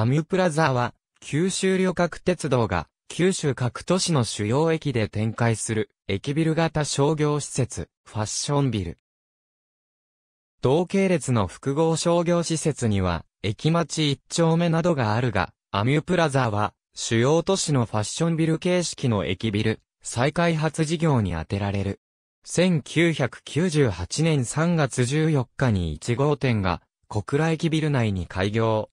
アミュプラザは、九州旅客鉄道が、九州各都市の主要駅で展開する、駅ビル型商業施設、ファッションビル。同系列の複合商業施設には、駅町一丁目などがあるが、アミュプラザは、主要都市のファッションビル形式の駅ビル、再開発事業に充てられる。1998年3月14日に1号店が、小倉駅ビル内に開業。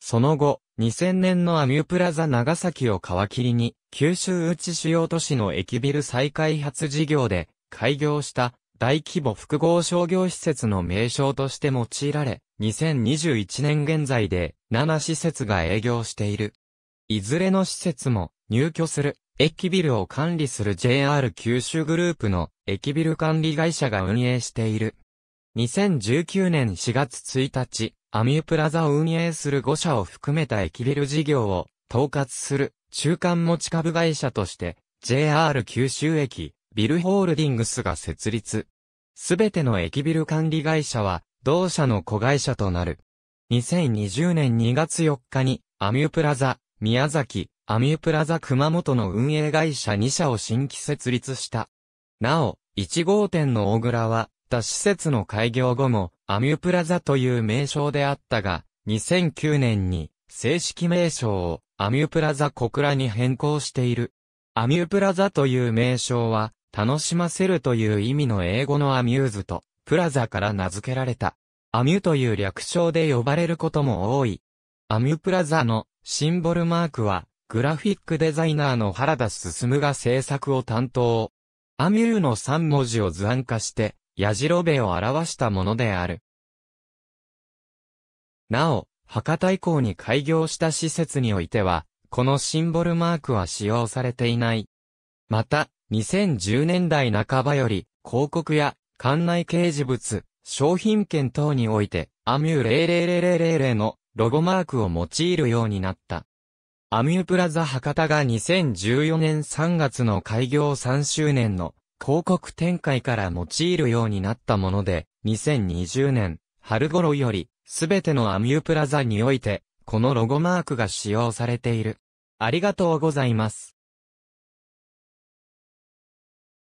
その後、2000年のアミュプラザ長崎を皮切りに、九州内主要都市の駅ビル再開発事業で、開業した大規模複合商業施設の名称として用いられ、2021年現在で7施設が営業している。いずれの施設も入居する駅ビルを管理する JR 九州グループの駅ビル管理会社が運営している。2019年4月1日、アミュプラザを運営する5社を含めた駅ビル事業を統括する中間持ち株会社として JR 九州駅ビルホールディングスが設立。すべての駅ビル管理会社は同社の子会社となる。2020年2月4日にアミュプラザ、宮崎、アミュプラザ熊本の運営会社2社を新規設立した。なお、1号店の大倉は、った施設の開業後も、アミュプラザという名称であったが、2009年に正式名称をアミュプラザ小倉に変更している。アミュプラザという名称は、楽しませるという意味の英語のアミューズと、プラザから名付けられた。アミュという略称で呼ばれることも多い。アミュプラザのシンボルマークは、グラフィックデザイナーの原田進が制作を担当。アミューの3文字を図案化して、やじろべを表したものである。なお、博多以降に開業した施設においては、このシンボルマークは使用されていない。また、2010年代半ばより、広告や、館内掲示物、商品券等において、アミュー00000のロゴマークを用いるようになった。アミュープラザ博多が2014年3月の開業3周年の広告展開から用いるようになったもので、2020年、春頃より、すべてのアミュープラザにおいて、このロゴマークが使用されている。ありがとうございます。